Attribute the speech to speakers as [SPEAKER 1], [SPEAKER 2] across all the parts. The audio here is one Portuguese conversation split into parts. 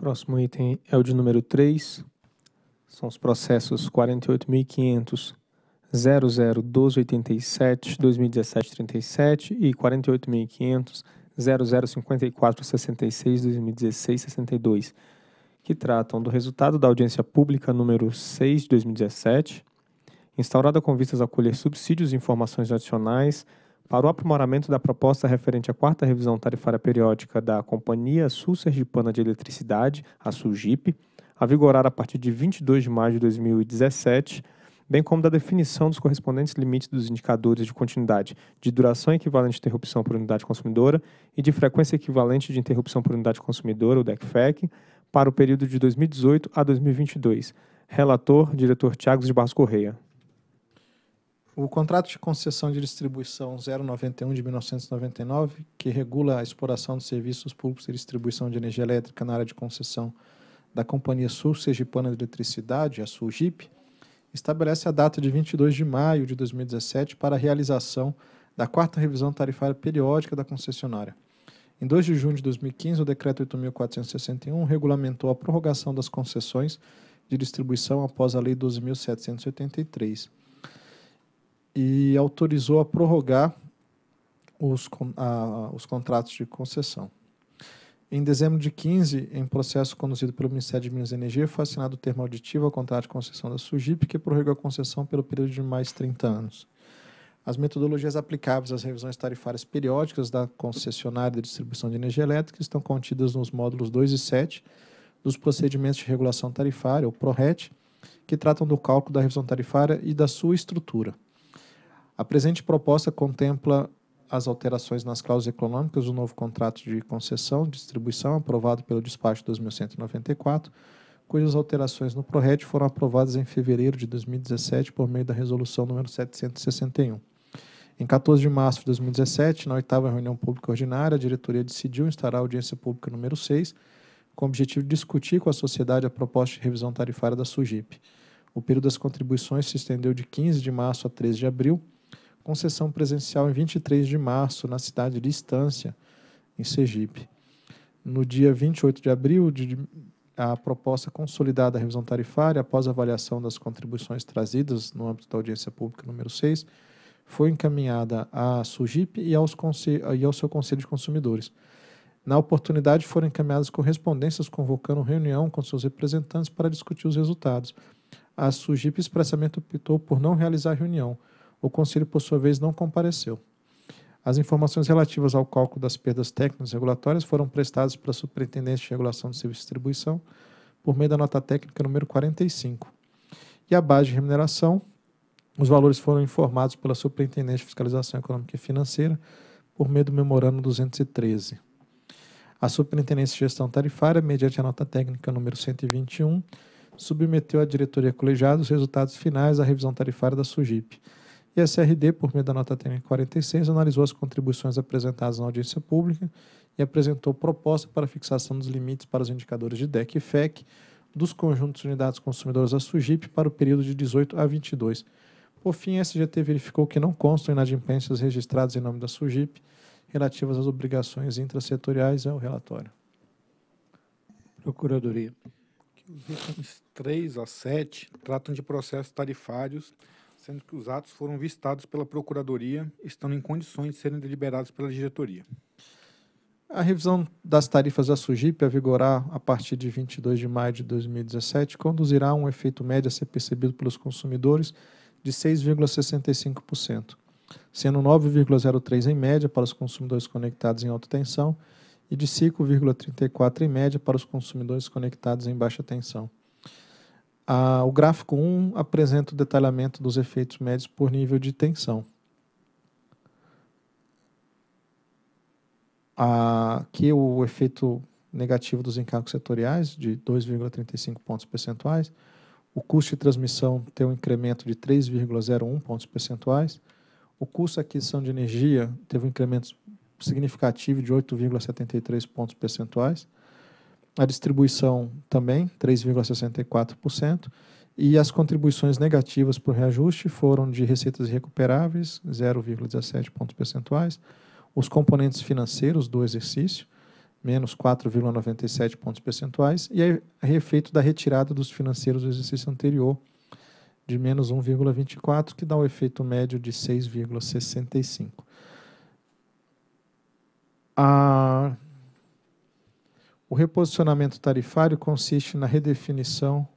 [SPEAKER 1] Próximo item é o de número 3. São os processos 48.500.00.1287.2017.37 e 48.500.00.54.66.2016.62, que tratam do resultado da audiência pública número 6 de 2017, instaurada com vistas a colher subsídios e informações adicionais para o aprimoramento da proposta referente à quarta revisão tarifária periódica da Companhia Sul-Sergipana de Eletricidade, a SUGIP, a vigorar a partir de 22 de maio de 2017, bem como da definição dos correspondentes limites dos indicadores de continuidade de duração equivalente de interrupção por unidade consumidora e de frequência equivalente de interrupção por unidade consumidora, o DECFEC, para o período de 2018 a 2022. Relator, diretor Tiagos de Barros Correia.
[SPEAKER 2] O contrato de concessão de distribuição 091 de 1999, que regula a exploração de serviços públicos de distribuição de energia elétrica na área de concessão da Companhia Sul Sergipana de Eletricidade, a SULGIP, estabelece a data de 22 de maio de 2017 para a realização da quarta revisão tarifária periódica da concessionária. Em 2 de junho de 2015, o Decreto 8.461 regulamentou a prorrogação das concessões de distribuição após a Lei 12.783 e autorizou a prorrogar os, a, os contratos de concessão. Em dezembro de 15, em processo conduzido pelo Ministério de Minas e Energia, foi assinado o termo auditivo ao contrato de concessão da SUGIP, que prorrogou a concessão pelo período de mais 30 anos. As metodologias aplicáveis às revisões tarifárias periódicas da concessionária de distribuição de energia elétrica estão contidas nos módulos 2 e 7 dos procedimentos de regulação tarifária, o PRORET, que tratam do cálculo da revisão tarifária e da sua estrutura. A presente proposta contempla as alterações nas cláusulas econômicas do novo contrato de concessão e distribuição aprovado pelo despacho 2194, cujas alterações no PRORET foram aprovadas em fevereiro de 2017 por meio da resolução número 761. Em 14 de março de 2017, na oitava reunião pública ordinária, a diretoria decidiu instaurar a audiência pública número 6, com o objetivo de discutir com a sociedade a proposta de revisão tarifária da SUGIP. O período das contribuições se estendeu de 15 de março a 13 de abril, com sessão presencial em 23 de março, na cidade de Estância, em Sergipe. No dia 28 de abril, de, a proposta consolidada da revisão tarifária, após avaliação das contribuições trazidas no âmbito da audiência pública número 6, foi encaminhada à SUGIP e, aos e ao seu Conselho de Consumidores. Na oportunidade, foram encaminhadas correspondências convocando reunião com seus representantes para discutir os resultados. A SUGIP expressamente optou por não realizar reunião, o Conselho, por sua vez, não compareceu. As informações relativas ao cálculo das perdas técnicas regulatórias foram prestadas pela Superintendência de Regulação de Serviço de Distribuição por meio da nota técnica número 45. E a base de remuneração, os valores foram informados pela Superintendência de Fiscalização Econômica e Financeira por meio do memorando 213. A Superintendência de Gestão Tarifária, mediante a nota técnica número 121, submeteu à diretoria colegiada os resultados finais da revisão tarifária da SUGIP e a SRD, por meio da nota técnica 46, analisou as contribuições apresentadas na audiência pública e apresentou proposta para fixação dos limites para os indicadores de DEC e FEC dos conjuntos de unidades consumidoras da SUGIP para o período de 18 a 22. Por fim, a SGT verificou que não constam inadimplências registradas em nome da SUGIP relativas às obrigações intrasetoriais o relatório. Procuradoria. Os itens 3 a 7 tratam de processos tarifários sendo que os atos foram vistados pela Procuradoria, estando em condições de serem deliberados pela diretoria. A revisão das tarifas da SUGIP, a vigorar a partir de 22 de maio de 2017, conduzirá a um efeito médio a ser percebido pelos consumidores de 6,65%, sendo 9,03% em média para os consumidores conectados em alta tensão e de 5,34% em média para os consumidores conectados em baixa tensão. A, o gráfico 1 apresenta o detalhamento dos efeitos médios por nível de tensão. Aqui o efeito negativo dos encargos setoriais, de 2,35 pontos percentuais. O custo de transmissão tem um incremento de 3,01 pontos percentuais. O custo de aquisição de energia teve um incremento significativo de 8,73 pontos percentuais a distribuição também, 3,64%, e as contribuições negativas por reajuste foram de receitas recuperáveis, 0,17 pontos percentuais, os componentes financeiros do exercício, menos 4,97 pontos percentuais, e a efeito da retirada dos financeiros do exercício anterior, de menos 1,24, que dá um efeito médio de 6,65. A o reposicionamento tarifário consiste na redefinição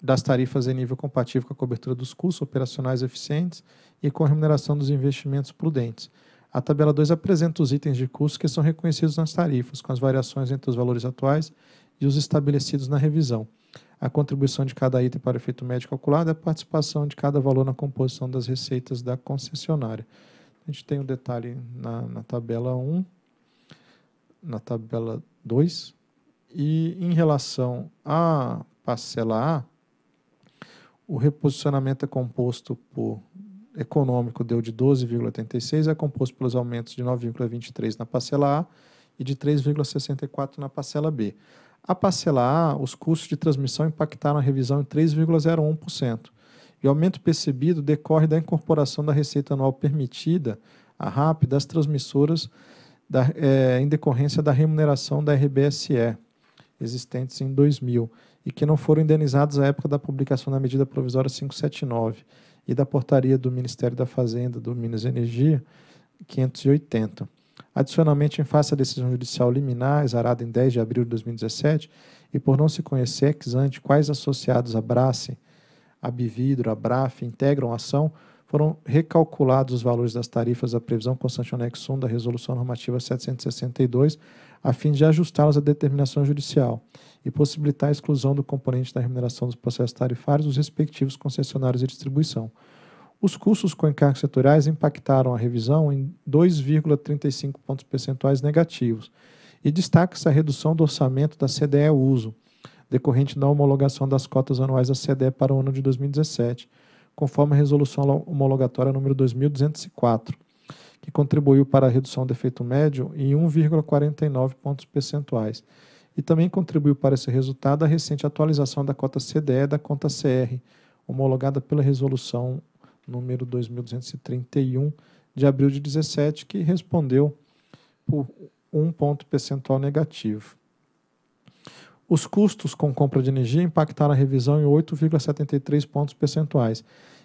[SPEAKER 2] das tarifas em nível compatível com a cobertura dos custos operacionais eficientes e com a remuneração dos investimentos prudentes. A tabela 2 apresenta os itens de custos que são reconhecidos nas tarifas, com as variações entre os valores atuais e os estabelecidos na revisão. A contribuição de cada item para o efeito médio calculado é a participação de cada valor na composição das receitas da concessionária. A gente tem o um detalhe na, na tabela 1. Um na tabela 2. E em relação à parcela A, o reposicionamento é composto por econômico deu de 12,86, é composto pelos aumentos de 9,23 na parcela A e de 3,64 na parcela B. A parcela A, os custos de transmissão impactaram a revisão em 3,01%. E o aumento percebido decorre da incorporação da receita anual permitida, a RAP, das transmissoras da, é, em decorrência da remuneração da RBSE, existentes em 2000, e que não foram indenizados à época da publicação da medida provisória 579 e da portaria do Ministério da Fazenda do Minas e Energia 580. Adicionalmente, em face à decisão judicial liminar, exarada em 10 de abril de 2017, e por não se conhecer ex ante quais associados a BRACE, a Bividro, a BRAF integram a ação, foram recalculados os valores das tarifas da previsão constante anexo 1 da Resolução Normativa 762, a fim de ajustá-las à determinação judicial e possibilitar a exclusão do componente da remuneração dos processos tarifários dos respectivos concessionários de distribuição. Os custos com encargos setoriais impactaram a revisão em 2,35 pontos percentuais negativos e destaca-se a redução do orçamento da CDE Uso, decorrente da homologação das cotas anuais da CDE para o ano de 2017, conforme a resolução homologatória número 2204, que contribuiu para a redução do efeito médio em 1,49 pontos percentuais. E também contribuiu para esse resultado a recente atualização da cota CDE da conta CR, homologada pela resolução número 2231 de abril de 17, que respondeu por um ponto percentual negativo. Os custos com compra de energia impactaram a revisão em 8,73 pontos percentuais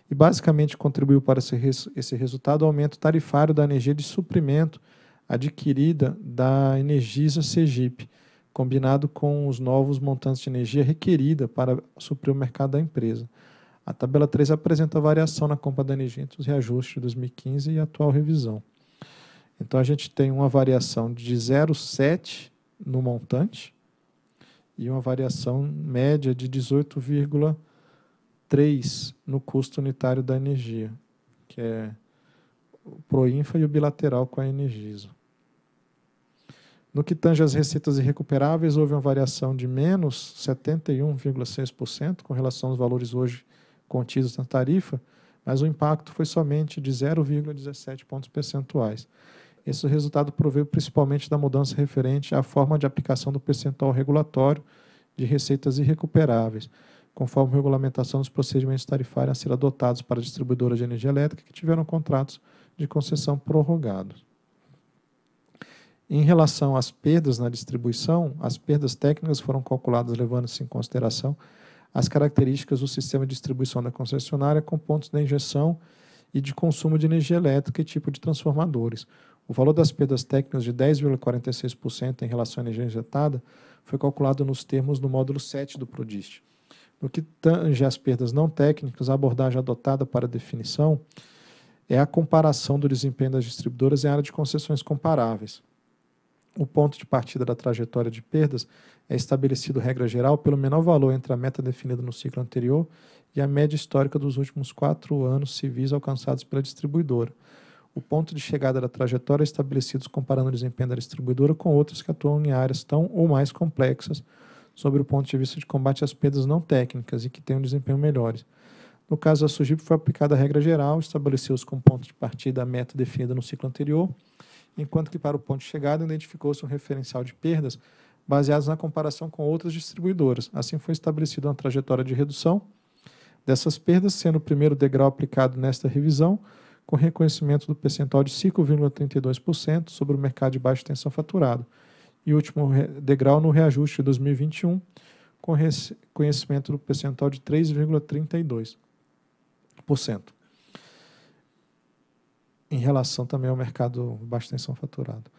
[SPEAKER 2] e basicamente contribuiu para esse, res, esse resultado o aumento tarifário da energia de suprimento adquirida da Energisa Sergipe, combinado com os novos montantes de energia requerida para suprir o mercado da empresa. A tabela 3 apresenta a variação na compra da energia entre os reajustes de 2015 e a atual revisão. Então a gente tem uma variação de 0,7 no montante, e uma variação média de 18,3 no custo unitário da energia, que é o Proinfa e o bilateral com a Energisa. No que tange às receitas irrecuperáveis, houve uma variação de menos 71,6% com relação aos valores hoje contidos na tarifa, mas o impacto foi somente de 0,17 pontos percentuais. Esse resultado proveu principalmente da mudança referente à forma de aplicação do percentual regulatório de receitas irrecuperáveis, conforme regulamentação dos procedimentos tarifários a ser adotados para distribuidoras de energia elétrica que tiveram contratos de concessão prorrogados. Em relação às perdas na distribuição, as perdas técnicas foram calculadas levando-se em consideração as características do sistema de distribuição da concessionária com pontos de injeção e de consumo de energia elétrica e tipo de transformadores, o valor das perdas técnicas de 10,46% em relação à energia injetada foi calculado nos termos do módulo 7 do PRODIST. No que tange às perdas não técnicas, a abordagem adotada para definição é a comparação do desempenho das distribuidoras em área de concessões comparáveis. O ponto de partida da trajetória de perdas é estabelecido, regra geral, pelo menor valor entre a meta definida no ciclo anterior e a média histórica dos últimos quatro anos civis alcançados pela distribuidora o ponto de chegada da trajetória estabelecidos comparando o desempenho da distribuidora com outras que atuam em áreas tão ou mais complexas sobre o ponto de vista de combate às perdas não técnicas e que têm um desempenho melhores. No caso da SUGIP, foi aplicada a regra geral, estabeleceu-se como ponto de partida a meta definida no ciclo anterior, enquanto que para o ponto de chegada identificou-se um referencial de perdas baseados na comparação com outras distribuidoras. Assim foi estabelecida uma trajetória de redução dessas perdas, sendo o primeiro degrau aplicado nesta revisão com reconhecimento do percentual de 5,32% sobre o mercado de baixa tensão faturado. E último degrau no reajuste de 2021, com reconhecimento do percentual de 3,32%. Em relação também ao mercado de baixa tensão faturado.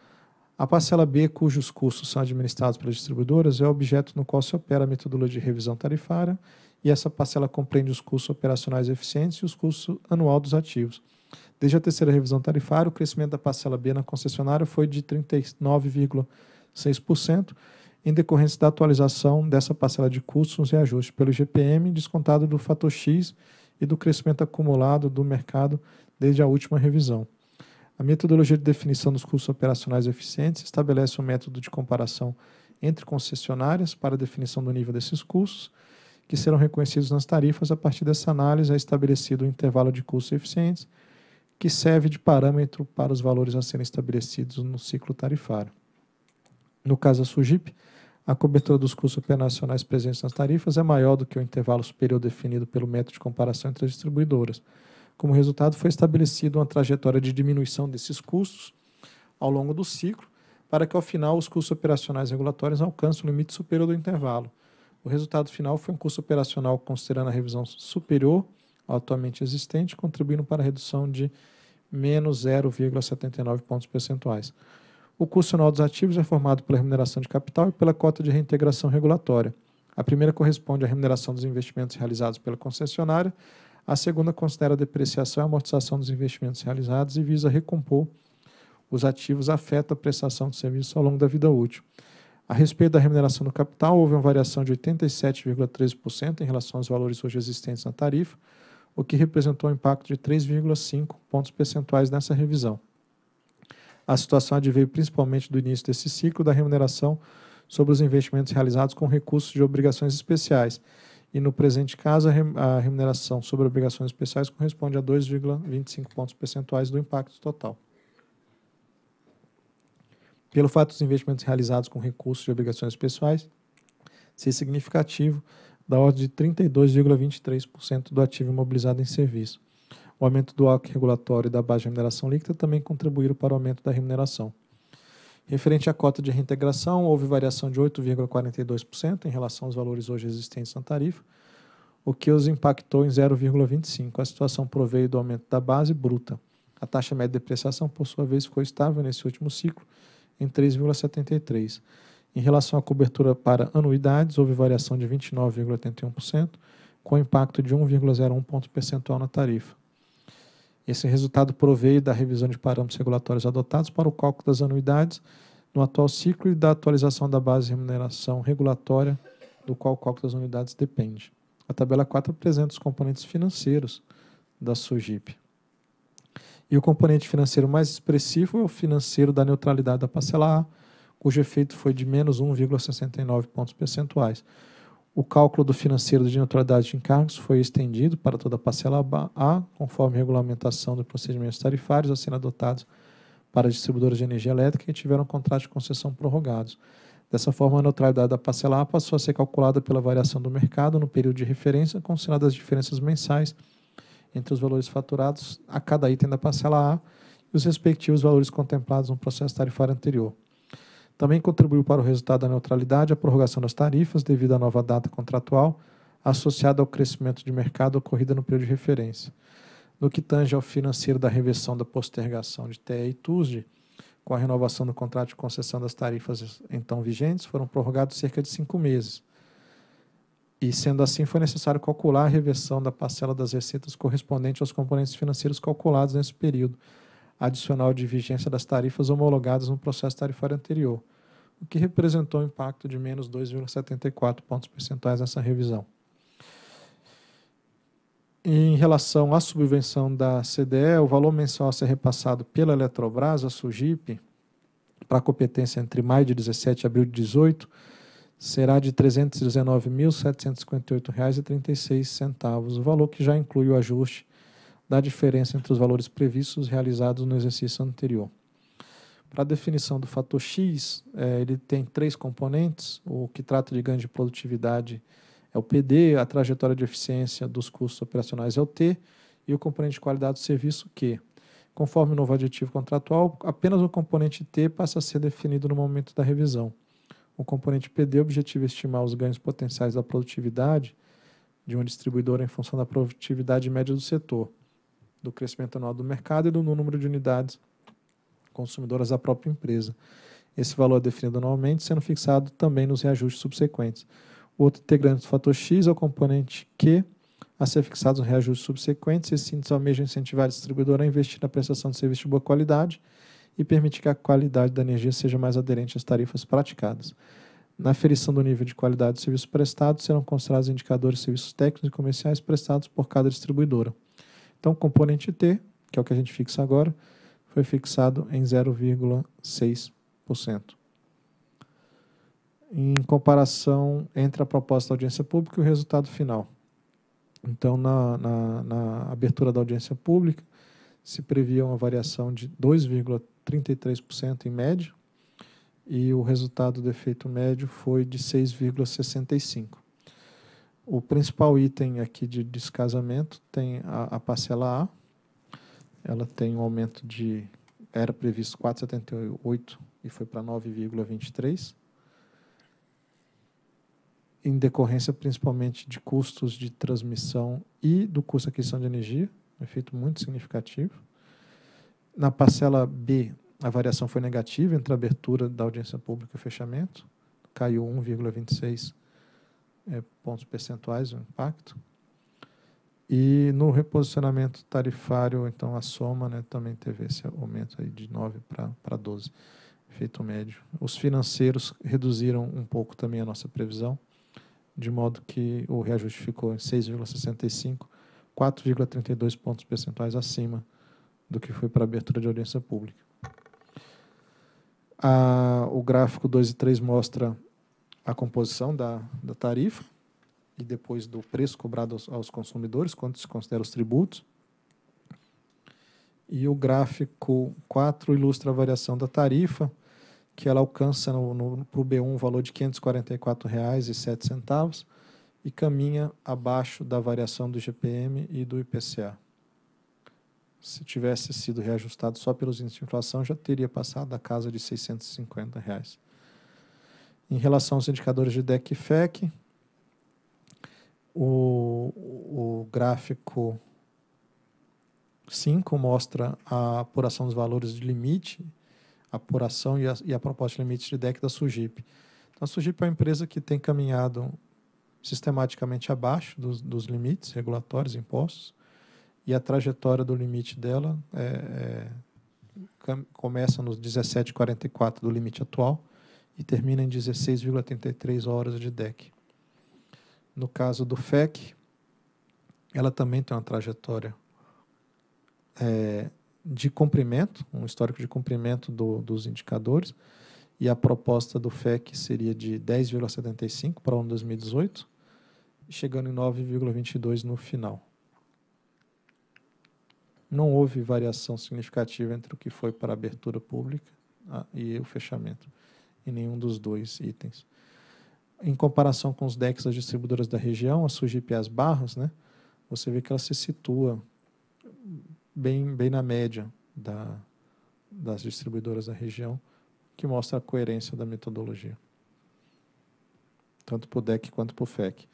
[SPEAKER 2] A parcela B, cujos custos são administrados pelas distribuidoras, é o objeto no qual se opera a metodologia de revisão tarifária, e essa parcela compreende os custos operacionais eficientes e os custos anual dos ativos. Desde a terceira revisão tarifária, o crescimento da parcela B na concessionária foi de 39,6%, em decorrência da atualização dessa parcela de custos nos reajustes pelo GPM, descontado do fator X e do crescimento acumulado do mercado desde a última revisão. A metodologia de definição dos custos operacionais eficientes estabelece um método de comparação entre concessionárias para a definição do nível desses custos, que serão reconhecidos nas tarifas. A partir dessa análise, é estabelecido o um intervalo de custos eficientes que serve de parâmetro para os valores a serem estabelecidos no ciclo tarifário. No caso da SUGIP, a cobertura dos custos operacionais presentes nas tarifas é maior do que o intervalo superior definido pelo método de comparação entre as distribuidoras. Como resultado, foi estabelecida uma trajetória de diminuição desses custos ao longo do ciclo, para que ao final os custos operacionais regulatórios alcancem o limite superior do intervalo. O resultado final foi um custo operacional considerando a revisão superior ao atualmente existente, contribuindo para a redução de menos 0,79 pontos percentuais. O custo anual dos ativos é formado pela remuneração de capital e pela cota de reintegração regulatória. A primeira corresponde à remuneração dos investimentos realizados pela concessionária, a segunda considera a depreciação e amortização dos investimentos realizados e visa recompor os ativos afeta a prestação de serviço ao longo da vida útil. A respeito da remuneração do capital, houve uma variação de 87,13% em relação aos valores hoje existentes na tarifa, o que representou um impacto de 3,5 pontos percentuais nessa revisão. A situação adveio principalmente do início desse ciclo da remuneração sobre os investimentos realizados com recursos de obrigações especiais, e no presente caso, a remuneração sobre obrigações especiais corresponde a 2,25 pontos percentuais do impacto total. Pelo fato dos investimentos realizados com recursos de obrigações especiais, ser significativo, da ordem de 32,23% do ativo imobilizado em serviço. O aumento do arco regulatório e da baixa remuneração líquida também contribuíram para o aumento da remuneração. Referente à cota de reintegração, houve variação de 8,42% em relação aos valores hoje existentes na tarifa, o que os impactou em 0,25%. A situação proveio do aumento da base bruta. A taxa média de depreciação, por sua vez, ficou estável nesse último ciclo, em 3,73%. Em relação à cobertura para anuidades, houve variação de 29,81%, com impacto de 1,01 ponto percentual na tarifa. Esse resultado proveio da revisão de parâmetros regulatórios adotados para o cálculo das anuidades no atual ciclo e da atualização da base de remuneração regulatória do qual o cálculo das anuidades depende. A tabela 4 apresenta os componentes financeiros da SUGIP. E o componente financeiro mais expressivo é o financeiro da neutralidade da parcela A, cujo efeito foi de menos 1,69 pontos percentuais. O cálculo do financeiro de neutralidade de encargos foi estendido para toda a parcela A, conforme regulamentação dos procedimentos tarifários a serem adotados para distribuidoras de energia elétrica que tiveram contratos de concessão prorrogados. Dessa forma, a neutralidade da parcela A passou a ser calculada pela variação do mercado no período de referência, considerando as diferenças mensais entre os valores faturados a cada item da parcela A e os respectivos valores contemplados no processo tarifário anterior. Também contribuiu para o resultado da neutralidade a prorrogação das tarifas devido à nova data contratual, associada ao crescimento de mercado ocorrida no período de referência. No que tange ao financeiro da reversão da postergação de TE e TUSD, com a renovação do contrato de concessão das tarifas então vigentes, foram prorrogados cerca de cinco meses. E, sendo assim, foi necessário calcular a reversão da parcela das receitas correspondente aos componentes financeiros calculados nesse período, adicional de vigência das tarifas homologadas no processo tarifário anterior, o que representou um impacto de menos 2,74 pontos percentuais nessa revisão. Em relação à subvenção da CDE, o valor mensal a ser repassado pela Eletrobras, a SUGIP, para a competência entre maio de 17 e abril de 18, será de R$ 319.758,36, o valor que já inclui o ajuste da diferença entre os valores previstos realizados no exercício anterior. Para a definição do fator X, é, ele tem três componentes: o que trata de ganho de produtividade é o PD, a trajetória de eficiência dos custos operacionais é o T, e o componente de qualidade do serviço, Q. Conforme o novo aditivo contratual, apenas o componente T passa a ser definido no momento da revisão. O componente PD, o objetivo é estimar os ganhos potenciais da produtividade de uma distribuidora em função da produtividade média do setor do crescimento anual do mercado e do número de unidades consumidoras da própria empresa. Esse valor é definido anualmente, sendo fixado também nos reajustes subsequentes. outro integrante do fator X é o componente Q, a ser fixado nos reajustes subsequentes. Esse índice almeja incentivar a distribuidora a investir na prestação de serviço de boa qualidade e permitir que a qualidade da energia seja mais aderente às tarifas praticadas. Na aferição do nível de qualidade do serviço prestado, serão considerados indicadores de serviços técnicos e comerciais prestados por cada distribuidora. Então, o componente T, que é o que a gente fixa agora, foi fixado em 0,6%. Em comparação entre a proposta da audiência pública e o resultado final. Então, na, na, na abertura da audiência pública, se previa uma variação de 2,33% em média, e o resultado do efeito médio foi de 6,65%. O principal item aqui de descasamento tem a, a parcela A. Ela tem um aumento de era previsto 4,78 e foi para 9,23, em decorrência principalmente de custos de transmissão e do custo de aquisição de energia, um efeito muito significativo. Na parcela B, a variação foi negativa entre a abertura da audiência pública e o fechamento, caiu 1,26 é, pontos percentuais o impacto. E no reposicionamento tarifário, então a soma né, também teve esse aumento aí de 9 para 12, efeito médio. Os financeiros reduziram um pouco também a nossa previsão, de modo que o reajuste ficou em 6,65, 4,32 pontos percentuais acima do que foi para abertura de audiência pública. o gráfico 2 e 3 mostra a composição da, da tarifa e depois do preço cobrado aos, aos consumidores, quando se considera os tributos. E o gráfico 4 ilustra a variação da tarifa, que ela alcança para o B1 um valor de R$ 544,07 e caminha abaixo da variação do GPM e do IPCA. Se tivesse sido reajustado só pelos índices de inflação, já teria passado da casa de R$ 650. Reais. Em relação aos indicadores de DEC e FEC, o, o gráfico 5 mostra a apuração dos valores de limite, a apuração e a, e a proposta de limites de DEC da SUGIP. Então, a SUGIP é uma empresa que tem caminhado sistematicamente abaixo dos, dos limites regulatórios impostos, e a trajetória do limite dela é, é, começa nos 17,44 do limite atual e termina em 16,33 horas de DEC. No caso do FEC, ela também tem uma trajetória é, de cumprimento, um histórico de cumprimento do, dos indicadores, e a proposta do FEC seria de 10,75 para o ano 2018, chegando em 9,22 no final. Não houve variação significativa entre o que foi para a abertura pública e o fechamento em nenhum dos dois itens. Em comparação com os decks das distribuidoras da região, a Sujipe e as Barras, né, você vê que ela se situa bem, bem na média da, das distribuidoras da região, que mostra a coerência da metodologia, tanto para o DEC quanto para o FEC.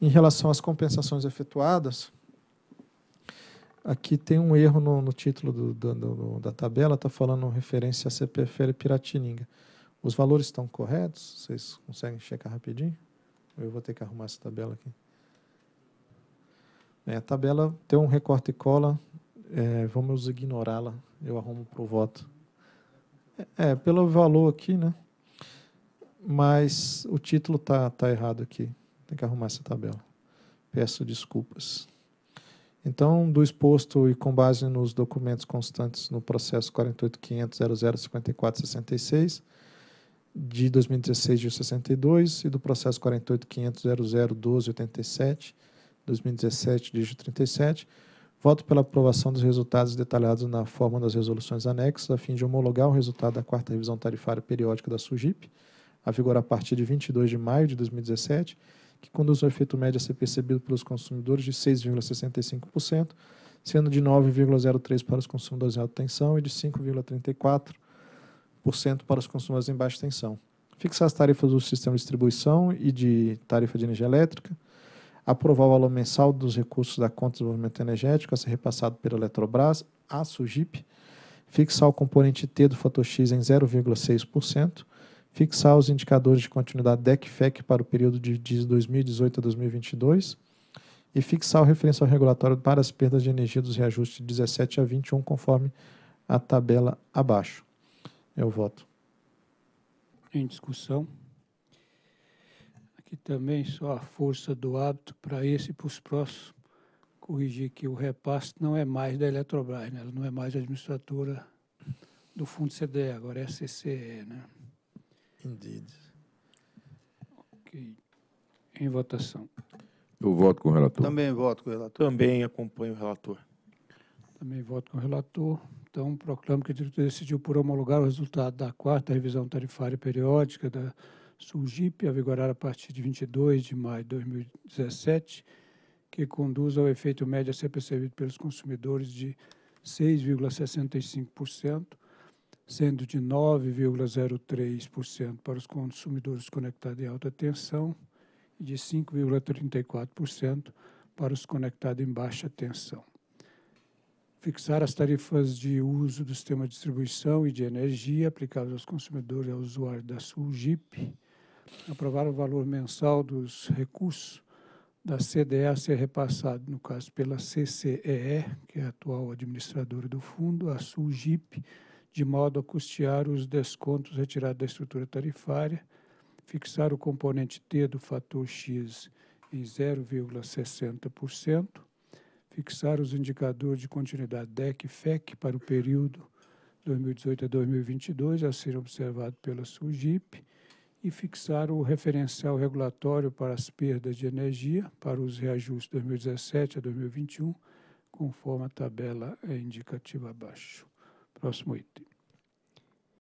[SPEAKER 2] Em relação às compensações efetuadas, aqui tem um erro no, no título do, do, do, da tabela, está falando referência a CPFL Piratininga. Os valores estão corretos? Vocês conseguem checar rapidinho? Eu vou ter que arrumar essa tabela aqui. É, a tabela tem um recorte e cola, é, vamos ignorá-la, eu arrumo para o voto. É, é, pelo valor aqui, né? Mas o título tá, tá errado aqui, tem que arrumar essa tabela. Peço desculpas. Então, do exposto e com base nos documentos constantes no processo 48.500.0054.66, de 2016 de 62 e do processo 48.500.0012.87, 2017 de 37. Voto pela aprovação dos resultados detalhados na forma das resoluções anexas, a fim de homologar o resultado da quarta revisão tarifária periódica da SUGIP, a vigorar a partir de 22 de maio de 2017, que conduz o efeito médio a ser percebido pelos consumidores de 6,65%, sendo de 9,03% para os consumidores de alta tensão e de 5,34% para os consumidores em baixa tensão. Fixar as tarifas do sistema de distribuição e de tarifa de energia elétrica. Aprovar o valor mensal dos recursos da conta de desenvolvimento energético a ser repassado pela Eletrobras à SUGIP. Fixar o componente T do fator X em 0,6%. Fixar os indicadores de continuidade DEC-FEC para o período de 2018 a 2022 e fixar o referencial regulatório para as perdas de energia dos reajustes de 17 a 21, conforme a tabela abaixo. É o voto. Em discussão.
[SPEAKER 1] Aqui também só a força do hábito para esse e para os próximos. Corrigir que o repasse não é mais da Eletrobras, né? ela não é mais administradora do fundo CDE, agora é a CCE. Né? Entendido. Ok. Em votação.
[SPEAKER 2] Eu voto com o relator. Também voto com o relator. Também acompanho o relator.
[SPEAKER 1] Também voto com o relator. Então, proclamo que a diretoria decidiu por homologar o resultado da quarta revisão tarifária periódica da SUGIP, a vigorar a partir de 22 de maio de 2017, que conduz ao efeito médio a ser percebido pelos consumidores de 6,65%, sendo de 9,03% para os consumidores conectados em alta tensão e de 5,34% para os conectados em baixa tensão fixar as tarifas de uso do sistema de distribuição e de energia aplicadas aos consumidores e ao usuário da SUGIP, aprovar o valor mensal dos recursos da CDE a ser repassado, no caso, pela CCEE, que é a atual administradora do fundo, a SUGIP, de modo a custear os descontos retirados da estrutura tarifária, fixar o componente T do fator X em 0,60%, fixar os indicadores de continuidade DEC e FEC para o período 2018 a 2022 a ser observado pela SUGIP e fixar o referencial regulatório para as perdas de energia para os reajustes 2017 a 2021, conforme a tabela indicativa abaixo. Próximo item.